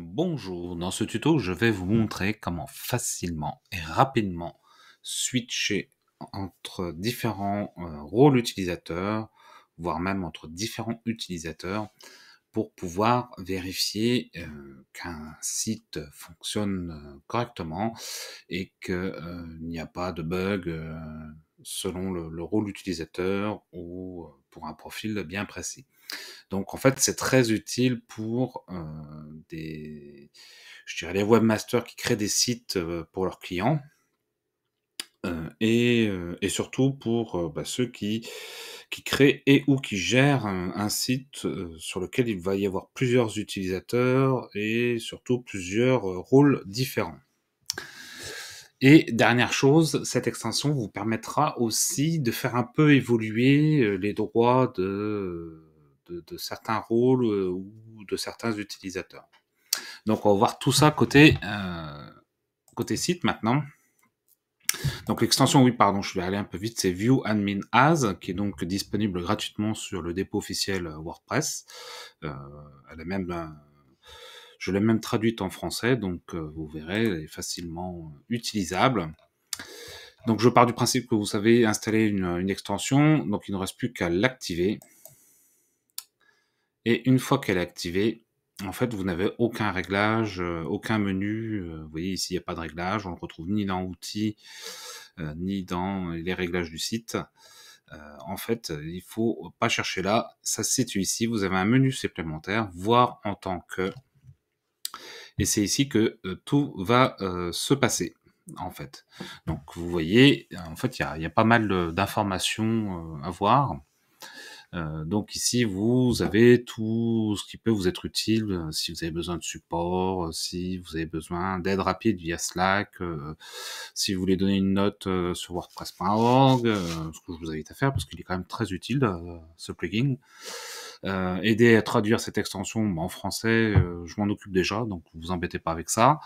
Bonjour, dans ce tuto je vais vous montrer comment facilement et rapidement switcher entre différents euh, rôles utilisateurs, voire même entre différents utilisateurs, pour pouvoir vérifier euh, qu'un site fonctionne euh, correctement et qu'il n'y a pas de bug selon le rôle utilisateur ou pour un profil bien précis. Donc en fait, c'est très utile pour euh, des, je dirais les webmasters qui créent des sites euh, pour leurs clients. Euh, et, et, surtout pour bah, ceux qui, qui créent et ou qui gèrent un, site sur lequel il va y avoir plusieurs utilisateurs et surtout plusieurs rôles différents. Et dernière chose, cette extension vous permettra aussi de faire un peu évoluer les droits de, de, certains rôles euh, ou de certains utilisateurs. Donc on va voir tout ça côté, euh, côté site maintenant. Donc l'extension, oui, pardon, je vais aller un peu vite, c'est View Admin As, qui est donc disponible gratuitement sur le dépôt officiel euh, WordPress. elle est même, je l'ai même traduite en français, donc vous verrez, elle est facilement utilisable. Donc je pars du principe que vous savez installer une extension, donc il ne reste plus qu'à l'activer. Et une fois qu'elle est activée, en fait, vous n'avez aucun réglage, euh, aucun menu. Euh, vous voyez, ici, il n'y a pas de réglage. On ne le retrouve ni dans Outils, euh, ni dans les réglages du site. en fait, il faut pas chercher là. Ça se situe ici. Vous avez un menu supplémentaire, voir en tant que. Et c'est ici que tout va se passer, en fait. Donc, vous voyez, en fait, il y y a, pas mal d'informations à voir. Euh, donc ici, vous avez tout ce qui peut vous être utile, euh, si vous avez besoin de support, euh, si vous avez besoin d'aide rapide via Slack, si vous voulez donner une note sur WordPress.org, ce que je vous invite à faire parce qu'il est quand même très utile ce plugin. Euh, aider à traduire cette extension bah, en français, euh, je m'en occupe déjà, donc vous vous embêtez pas avec ça.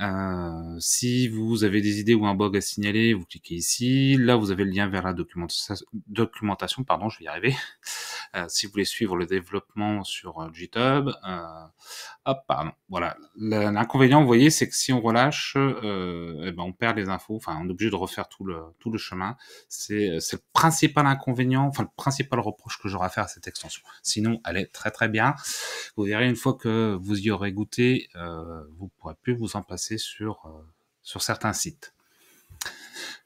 Euh, si vous avez des idées ou un bug à signaler, vous cliquez ici. Là, vous avez le lien vers la documentation. Pardon, je vais y arriver. Euh, si vous voulez suivre le développement sur euh, GitHub, euh, hop, pardon, voilà. L'inconvénient, vous voyez, c'est que si on relâche, eh ben, on perd les infos. Enfin, on est obligé de refaire tout le tout le chemin. C'est le principal inconvénient, enfin le principal reproche que j'aurais à faire à cette extension. Sinon, elle est très très bien. Vous verrez une fois que vous y aurez goûté, euh, vous pourrez plus vous en passer sur sur certains sites.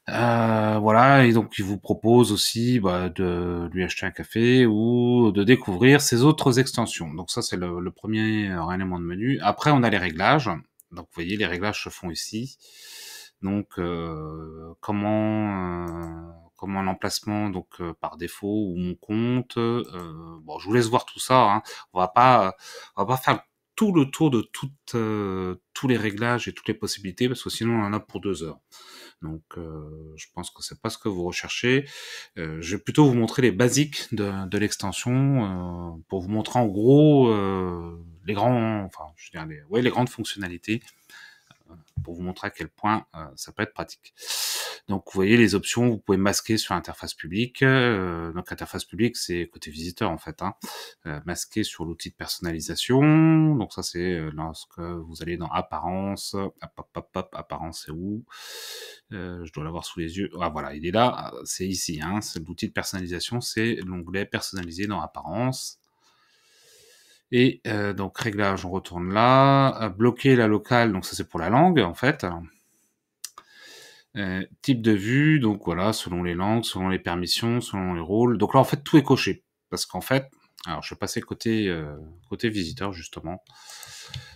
Euh, voilà, et donc il vous propose aussi bah, de lui acheter un café ou de découvrir ses autres extensions. Donc ça, c'est le, premier euh, élément de menu. Après, on a les réglages. Donc vous voyez, les réglages se font ici. Donc euh, comment comment l'emplacement donc par défaut ou mon compte. bon, je vous laisse voir tout ça. Hein. On va pas on va pas faire tout le tour de toutes, euh, tous les réglages et toutes les possibilités parce que sinon on en a pour deux heures. Donc euh, je pense que c'est pas ce que vous recherchez. Euh, je vais plutôt vous montrer les basiques de, l'extension pour vous montrer en gros les grands, enfin je veux dire ouais, les grandes fonctionnalités pour vous montrer à quel point ça peut être pratique. Donc vous voyez les options, vous pouvez masquer sur l'interface publique. Euh, donc interface publique, c'est côté visiteur en fait. Hein. Euh, masquer sur l'outil de personnalisation. Donc ça c'est euh, lorsque vous allez dans apparence. Hop, hop, hop, apparence c'est où Je dois l'avoir sous les yeux. Ah voilà, il est là. Ah, c'est ici. Hein. L'outil de personnalisation, c'est l'onglet personnalisé dans apparence. Et donc réglage, on retourne là. Bloquer la locale, donc ça c'est pour la langue en fait. Euh, type de vue, donc voilà, selon les langues, selon les permissions, selon les rôles. Donc là, en fait, tout est coché. Parce qu'en fait, alors je vais passer côté, euh, côté visiteur, justement.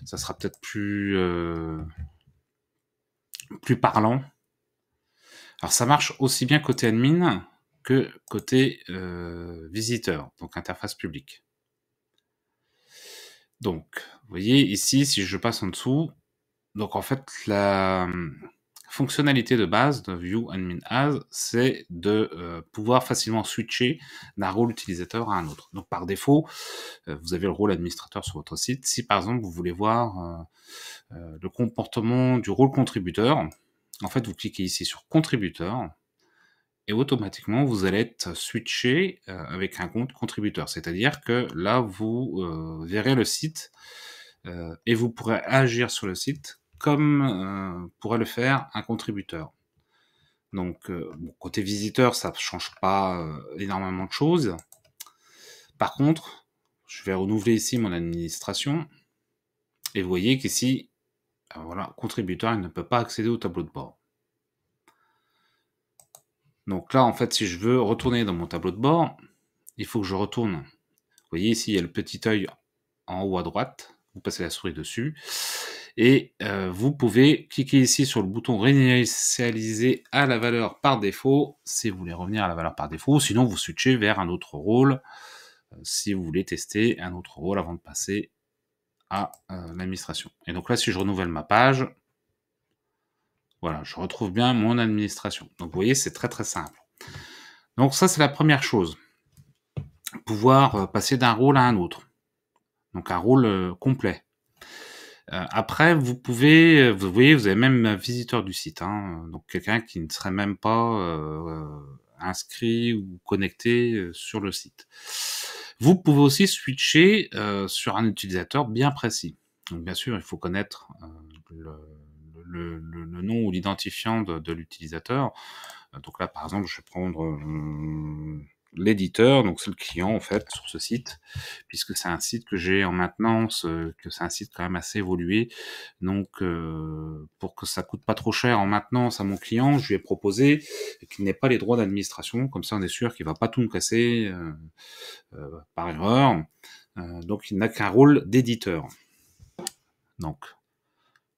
Ça sera peut-être plus, euh, plus parlant. Alors ça marche aussi bien côté admin que côté visiteur, donc interface publique. Donc, vous voyez ici, si je passe en dessous, donc en fait, la, fonctionnalité de base de View Admin As, c'est de euh, pouvoir facilement switcher d'un rôle utilisateur à un autre. Donc par défaut, euh, vous avez le rôle administrateur sur votre site. Si par exemple vous voulez voir euh, le comportement du rôle contributeur, en fait vous cliquez ici sur contributeur et automatiquement vous allez être switché avec un compte contributeur. C'est-à-dire que là vous verrez le site et vous pourrez agir sur le site comme euh, pourrait le faire un contributeur. Donc, euh, côté visiteur, ça ne change pas euh, énormément de choses. Par contre, je vais renouveler ici mon administration. Et vous voyez qu'ici, voilà, contributeur, il ne peut pas accéder au tableau de bord. Donc là, en fait, si je veux retourner dans mon tableau de bord, il faut que je retourne. Vous voyez ici, il y a le petit œil en haut à droite. Vous passez la souris dessus. Et euh, vous pouvez cliquer ici sur le bouton réinitialiser à la valeur par défaut si vous voulez revenir à la valeur par défaut. Sinon, vous switchez vers un autre rôle euh, si vous voulez tester un autre rôle avant de passer à euh, l'administration. Et donc là, si je renouvelle ma page, voilà, je retrouve bien mon administration. Donc vous voyez, c'est très très simple. Donc ça, c'est la première chose. Pouvoir passer d'un rôle à un autre. Donc un rôle complet. Euh, après, vous pouvez, vous voyez, vous avez même un visiteur du site, hein, donc quelqu'un qui ne serait même pas euh, inscrit ou connecté euh, sur le site. Vous pouvez aussi switcher sur un utilisateur bien précis. Donc, bien sûr, il faut connaître le, nom ou l'identifiant de, de l'utilisateur. Donc là, par exemple, je vais prendre l'éditeur, donc c'est le client en fait sur ce site, puisque c'est un site que j'ai en maintenance, euh, que c'est un site quand même assez évolué. Donc euh, pour que ça coûte pas trop cher en maintenance à mon client, je lui ai proposé qu'il n'ait pas les droits d'administration, comme ça on est sûr qu'il va pas tout me casser euh, par erreur. donc il n'a qu'un rôle d'éditeur. Donc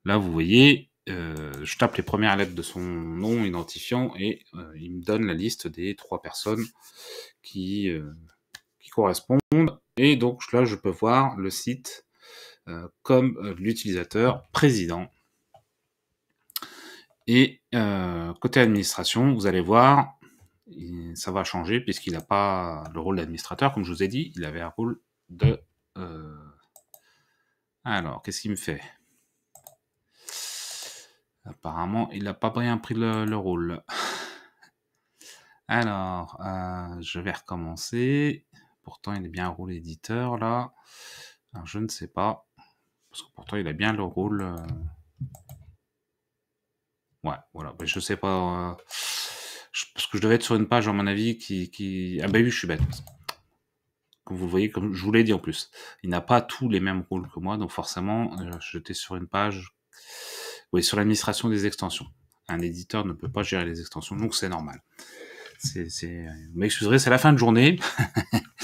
là vous voyez, euh, je tape les premières lettres de son nom identifiant et euh, il me donne la liste des trois personnes qui, euh, qui correspondent. Et donc là, je peux voir le site comme l'utilisateur président. Et côté administration, vous allez voir, ça va changer puisqu'il n'a pas le rôle d'administrateur. Comme je vous ai dit, il avait un rôle de... alors, qu'est-ce qu'il me fait Apparemment, il n'a pas bien pris le, rôle. Alors, euh, je vais recommencer. Pourtant, il est bien rôle éditeur là. Alors, je ne sais pas. Parce que pourtant, il a bien le rôle. Euh. Ouais, voilà. Mais ben, je sais pas. Euh, parce que je devais être sur une page, à mon avis, qui. Ah, bah oui, je suis bête. Comme vous voyez, comme je vous l'ai dit en plus, il n'a pas tous les mêmes rôles que moi. Donc, forcément, j'étais sur une page oui, sur l'administration des extensions. Un éditeur ne peut pas gérer les extensions, donc c'est normal. C'est, c'est... Vous m'excuserez, c'est la fin de journée.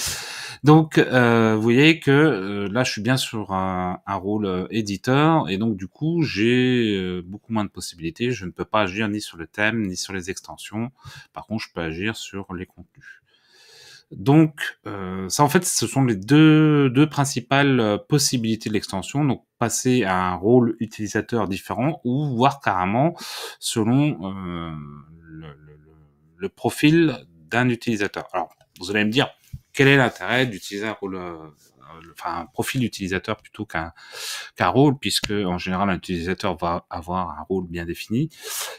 donc, euh, vous voyez que euh, là, je suis bien sur un rôle euh, éditeur, et donc du coup, j'ai beaucoup moins de possibilités. Je ne peux pas agir ni sur le thème, ni sur les extensions. Par contre, je peux agir sur les contenus. Donc, euh, ça en fait, ce sont les deux, principales euh, possibilités de l'extension. Donc, passer à un rôle utilisateur différent ou voir carrément selon euh, le, profil d'un utilisateur. Alors, vous allez me dire, quel est l'intérêt d'utiliser un rôle, enfin un profil d'utilisateur plutôt qu'un rôle, puisque en général un utilisateur va avoir un rôle bien défini.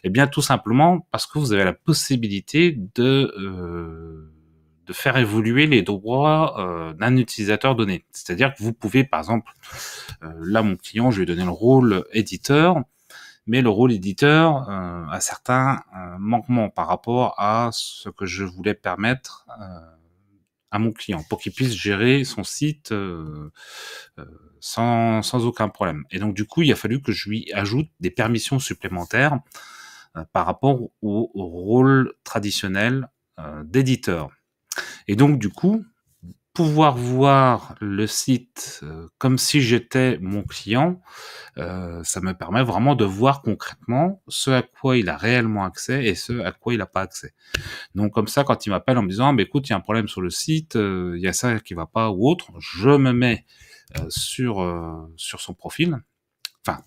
Eh bien, tout simplement parce que vous avez la possibilité de de faire évoluer les droits euh, d'un utilisateur donné. C'est-à-dire que vous pouvez, par exemple, euh, là, mon client, je lui ai donné le rôle éditeur, mais le rôle éditeur euh, a certains manquements par rapport à ce que je voulais permettre à mon client pour qu'il puisse gérer son site sans, sans, aucun problème. Et donc du coup, il a fallu que je lui ajoute des permissions supplémentaires par rapport au rôle traditionnel d'éditeur. Et donc, du coup, pouvoir voir le site euh, comme si j'étais mon client, euh, ça me permet vraiment de voir concrètement ce à quoi il a réellement accès et ce à quoi il n'a pas accès. Donc comme ça, quand il m'appelle en me disant, mais bah, écoute, il y a un problème sur le site, euh, il y a ça qui ne va pas ou autre, je me mets sur sur son profil. Enfin,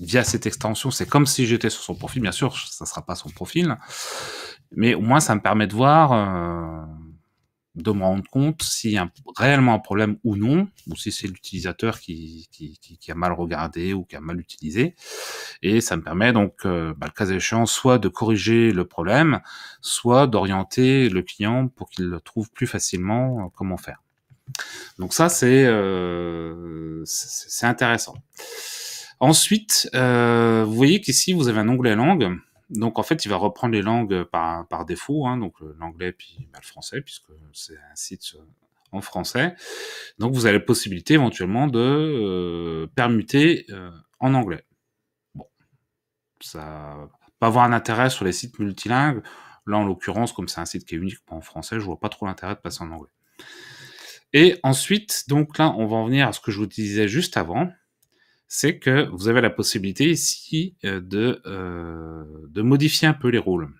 via cette extension, c'est comme si j'étais sur son profil. Bien sûr, ça sera pas son profil, mais au moins ça me permet de voir de me rendre compte s'il y a réellement un problème ou non, ou si c'est l'utilisateur qui, a mal regardé ou qui a mal utilisé. Et ça me permet donc, euh, bah, le cas échéant, soit de corriger le problème, soit d'orienter le client pour qu'il trouve plus facilement euh, comment faire. Donc ça, c'est euh, intéressant. Ensuite, euh, vous voyez qu'ici, vous avez un onglet langue donc en fait, il va reprendre les langues euh, par, défaut, hein, donc euh, l'anglais puis bah, le français, puisque c'est un site euh, en français. Donc vous avez la possibilité éventuellement de permuter en anglais. Bon, ça va avoir un intérêt sur les sites multilingues. Là, en l'occurrence, comme c'est un site qui est uniquement en français, je vois pas trop l'intérêt de passer en anglais. Et ensuite, donc là, on va en venir à ce que je vous disais juste avant c'est que vous avez la possibilité ici euh, de, euh, de modifier un peu les rôles.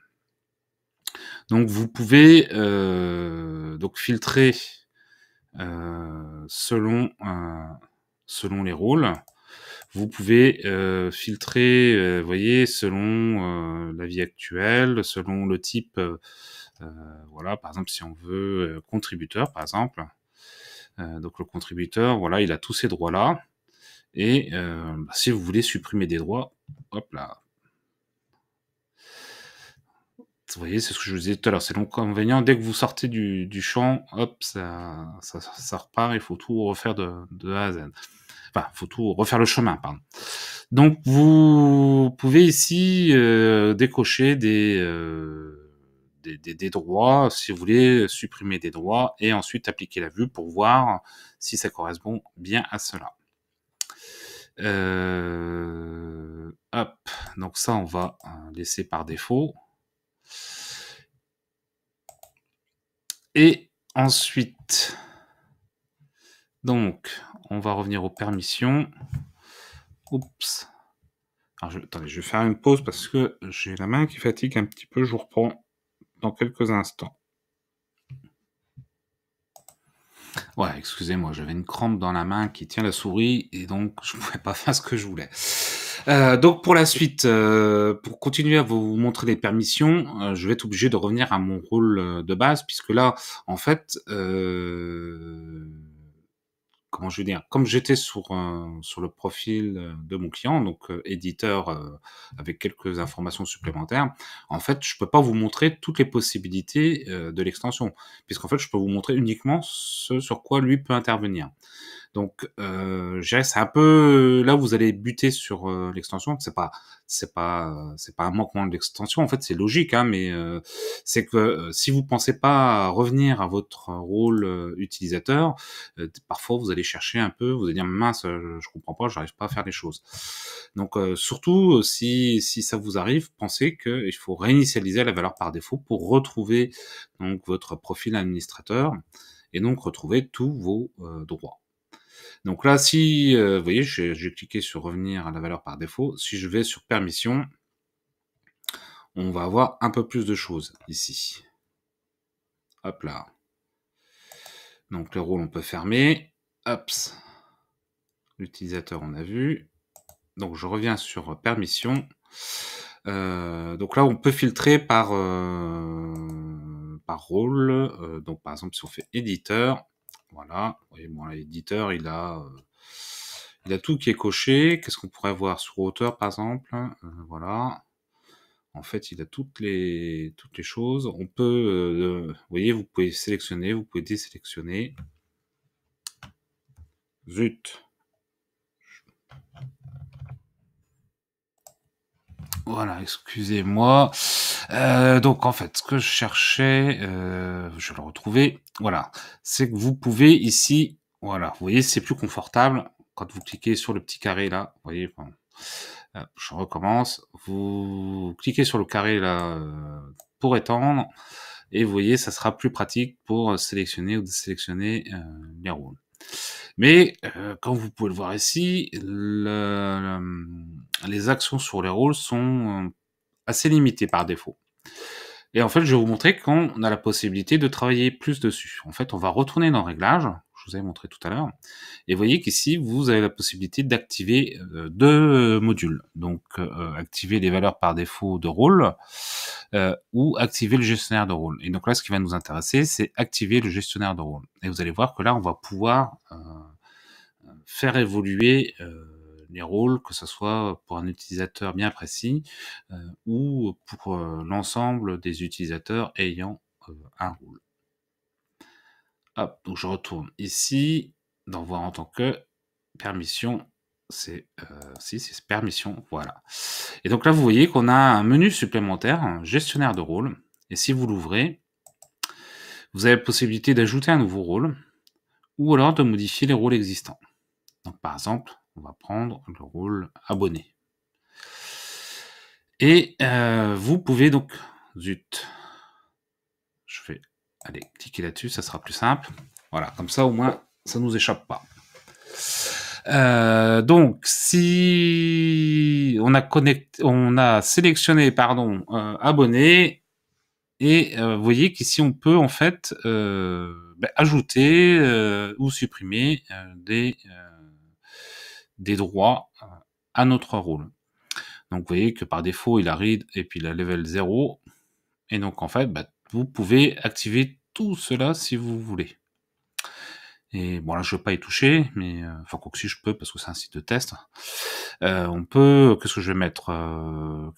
Donc vous pouvez euh, donc filtrer selon, selon les rôles. Vous pouvez filtrer, voyez, selon la vie actuelle, selon le type. voilà, par exemple, si on veut contributeur, par exemple. donc le contributeur, voilà, il a tous ces droits-là. Et euh, bah, si vous voulez supprimer des droits, hop là. Vous voyez, c'est ce que je vous disais tout à l'heure, c'est l'inconvénient. Dès que vous sortez du, champ, hop, ça, repart, il faut tout refaire de, A à Z. Enfin, il faut tout refaire le chemin, pardon. Donc, vous pouvez ici euh, décocher euh, des, des, des, droits, si vous voulez, supprimer des droits et ensuite appliquer la vue pour voir si ça correspond bien à cela. Euh, hop, donc ça, on va euh, laisser par défaut. Et ensuite, donc, on va revenir aux permissions. Oups. je, je vais faire une pause parce que j'ai la main qui fatigue un petit peu. Je vous reprends dans quelques instants. Ouais, excusez-moi, j'avais une crampe dans la main qui tient la souris et donc je pouvais pas faire ce que je voulais. Euh, donc pour la suite, euh, pour continuer à vous montrer les permissions, euh, je vais être obligé de revenir à mon rôle de base puisque là, en fait, je comme j'étais sur, sur le profil euh, de mon client, donc euh, éditeur euh, avec quelques informations supplémentaires, en fait, je peux pas vous montrer toutes les possibilités de l'extension, puisqu'en fait, je peux vous montrer uniquement ce sur quoi lui peut intervenir. Donc, euh, je dirais c'est un peu là où vous allez buter sur euh, l'extension. C'est pas, c'est pas, euh, c'est pas un manquement de l'extension. En fait, c'est logique, hein, mais euh, c'est que si vous pensez pas revenir à votre rôle utilisateur, parfois vous allez chercher un peu, vous allez dire mince, je comprends pas, j'arrive pas à faire les choses. Donc, surtout si si ça vous arrive, pensez qu'il faut réinitialiser la valeur par défaut pour retrouver donc votre profil administrateur et donc retrouver tous vos droits. Donc là, si, euh, vous voyez, j'ai cliqué sur revenir à la valeur par défaut. Si je vais sur permission, on va avoir un peu plus de choses ici. Hop là. Donc le rôle, on peut fermer. Hop. L'utilisateur, on a vu. Donc je reviens sur permission. Euh, donc là, on peut filtrer par, euh, par rôle. donc par exemple, si on fait éditeur, voilà. Voyez, bon, l'éditeur, il a, euh, il a tout qui est coché. Qu'est-ce qu'on pourrait voir sur hauteur, par exemple euh, Voilà. En fait, il a toutes les, toutes les choses. On peut, euh, voyez, vous pouvez sélectionner, vous pouvez désélectionner. Zut. Voilà, excusez-moi. Euh, donc en fait, ce que je cherchais, euh, je vais le retrouver, voilà, c'est que vous pouvez ici, voilà, vous voyez, c'est plus confortable quand vous cliquez sur le petit carré là, vous voyez, je recommence, vous cliquez sur le carré là euh, pour étendre, et vous voyez, ça sera plus pratique pour sélectionner ou désélectionner les rôles. Mais comme vous pouvez le voir ici, les actions sur les rôles sont assez limitées par défaut. Et en fait, je vais vous montrer qu'on a la possibilité de travailler plus dessus. En fait, on va retourner dans Réglages, je vous avais montré tout à l'heure, et vous voyez qu'ici, vous avez la possibilité d'activer euh, deux modules. Donc, euh, activer les valeurs par défaut de rôle euh, ou activer le gestionnaire de rôle. Et donc là, ce qui va nous intéresser, c'est activer le gestionnaire de rôle. Et vous allez voir que là, on va pouvoir faire évoluer les rôles, que ce soit pour un utilisateur bien précis euh, ou pour euh, l'ensemble des utilisateurs ayant euh, un rôle. donc je retourne ici, dans voir en tant que permission, c'est si c'est permission, voilà. Et donc là, vous voyez qu'on a un menu supplémentaire, un gestionnaire de rôle, et si vous l'ouvrez, vous avez la possibilité d'ajouter un nouveau rôle ou alors de modifier les rôles existants. Donc par exemple, on va prendre le rôle abonné. Et euh, vous pouvez donc, zut, je vais aller cliquer là-dessus, ça sera plus simple. Voilà, comme ça au moins ça nous échappe pas. Euh, donc, si on a connecté, on a sélectionné, pardon, euh, abonné, et vous voyez qu'ici on peut en fait ben, ajouter ou supprimer des des droits euh, à notre rôle. Donc vous voyez que par défaut, il a read et puis il a level 0. Et donc en fait, bah, vous pouvez activer tout cela si vous voulez. Et bon là je ne vais pas y toucher, mais euh, enfin quoi que si je peux parce que c'est un site de test. Euh, on peut. Qu'est-ce que je vais mettre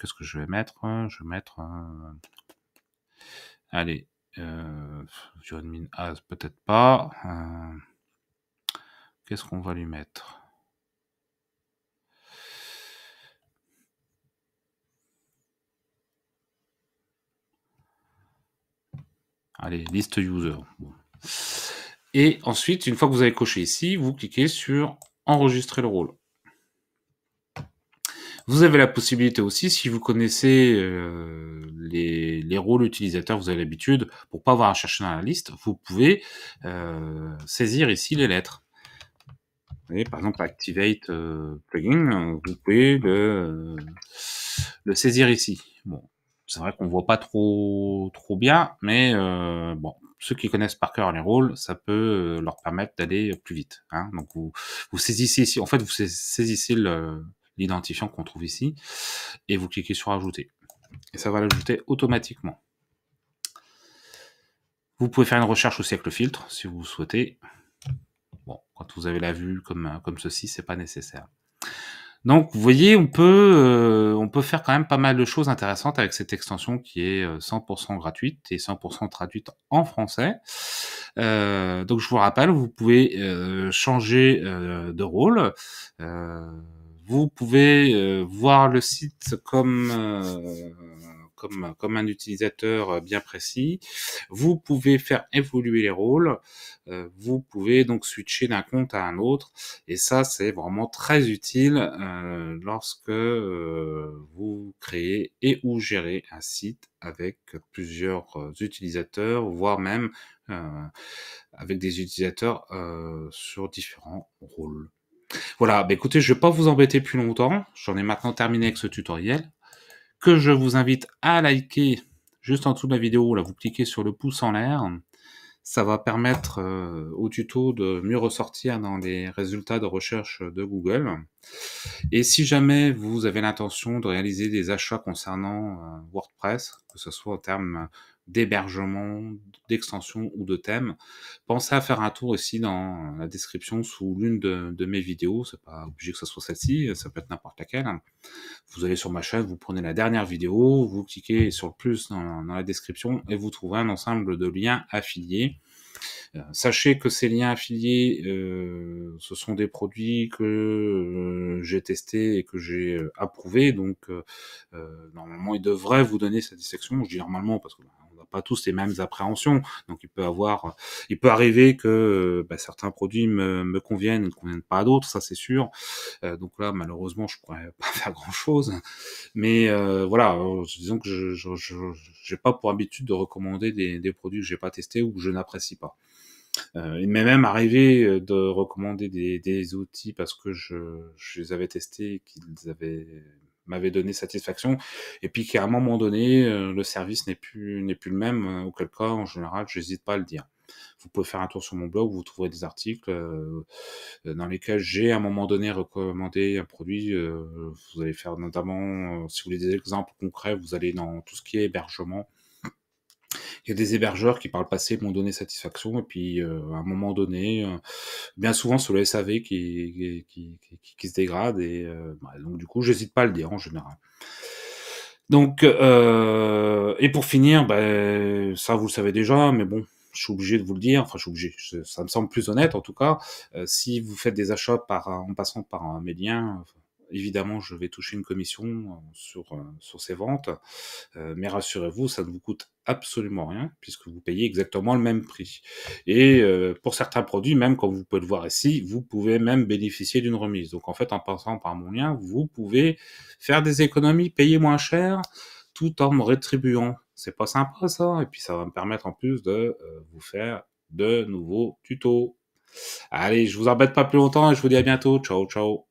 Qu'est-ce que je vais mettre Je vais mettre. allez. admin as peut-être pas. Qu'est-ce qu'on va lui mettre Allez, liste user. Et ensuite, une fois que vous avez coché ici, vous cliquez sur enregistrer le rôle. Vous avez la possibilité aussi, si vous connaissez euh, les, rôles utilisateurs, vous avez l'habitude, pour pas avoir à chercher dans la liste, vous pouvez euh, saisir ici les lettres. Vous voyez, par exemple, Activate euh, Plugin, vous pouvez le, le saisir ici. Bon, c'est vrai qu'on voit pas trop trop bien, mais euh, bon, ceux qui connaissent par cœur les rôles, ça peut euh, leur permettre d'aller plus vite. Hein. Donc vous, vous saisissez ici, en fait vous saisissez l'identifiant qu'on trouve ici et vous cliquez sur ajouter et ça va l'ajouter automatiquement. Vous pouvez faire une recherche aussi avec le filtre si vous souhaitez. Bon, quand vous avez la vue comme, comme ceci, c'est pas nécessaire. Donc, vous voyez, on peut, euh, on peut faire quand même pas mal de choses intéressantes avec cette extension qui est 100% euh, gratuite et 100% traduite en français. Euh, donc, je vous rappelle, vous pouvez changer de rôle. vous pouvez voir le site comme comme, un utilisateur euh, bien précis. Vous pouvez faire évoluer les rôles. Euh, vous pouvez donc switcher d'un compte à un autre. Et ça, c'est vraiment très utile euh, lorsque vous créez et ou gérez un site avec plusieurs utilisateurs, voire même avec des utilisateurs sur différents rôles. Voilà, bah, écoutez, je ne vais pas vous embêter plus longtemps. J'en ai maintenant terminé avec ce tutoriel je vous invite à liker juste en dessous de la vidéo. Là, vous cliquez sur le pouce en l'air. Ça va permettre euh, au tuto de mieux ressortir dans les résultats de recherche de Google. Et si jamais vous avez l'intention de réaliser des achats concernant euh, WordPress, que ce soit en termes d'hébergement, d'extension ou de thème. Pensez à faire un tour ici dans la description sous l'une de, mes vidéos. C'est pas obligé que ce soit celle-ci, ça peut être n'importe laquelle. Vous allez sur ma chaîne, vous prenez la dernière vidéo, vous cliquez sur le plus dans, la description et vous trouvez un ensemble de liens affiliés. Euh, sachez que ces liens affiliés, euh, ce sont des produits que euh, j'ai testés et que j'ai approuvés, donc normalement ils devraient vous donner satisfaction. Je dis normalement parce que ben, tous les mêmes appréhensions. Donc il peut avoir, il peut arriver que euh, bah, certains produits me, me conviennent, ne conviennent pas à d'autres, ça c'est sûr. Euh, donc là, malheureusement, je pourrais pas faire grand chose. Mais euh, voilà, euh, disons que je, je, j'ai pas pour habitude de recommander des, produits que j'ai pas testés ou que je n'apprécie pas. il m'est même arrivé de recommander des, des outils parce que je, je les avais testés qu'ils avaient m'avait donné satisfaction. Et puis qu'à un moment donné, euh, le service n'est plus, n'est plus le même, euh, auquel cas, en général, j'hésite pas à le dire. Vous pouvez faire un tour sur mon blog, vous trouverez des articles euh, dans lesquels j'ai à un moment donné recommandé un produit. vous allez faire notamment, si vous voulez des exemples concrets, vous allez dans tout ce qui est hébergement, il y a des hébergeurs qui par le passé m'ont donné satisfaction et puis euh, à un moment donné, euh, bien souvent sur le SAV qui, qui, qui, se dégrade et euh, bah, donc du coup j'hésite pas à le dire en général. Donc et pour finir, bah, ça vous le savez déjà, mais bon, je suis obligé de vous le dire, enfin je suis obligé, ça me semble plus honnête en tout cas, si vous faites des achats par, en passant par un liens, enfin, Évidemment, je vais toucher une commission euh, sur, euh, sur ces ventes, euh, mais rassurez-vous, ça ne vous coûte absolument rien puisque vous payez exactement le même prix. Et pour certains produits, même comme vous pouvez le voir ici, vous pouvez même bénéficier d'une remise. Donc en fait, en passant par mon lien, vous pouvez faire des économies, payer moins cher tout en me rétribuant. C'est pas sympa ça. Et puis ça va me permettre en plus de vous faire de nouveaux tutos. Allez, je vous embête pas plus longtemps et je vous dis à bientôt. Ciao, ciao.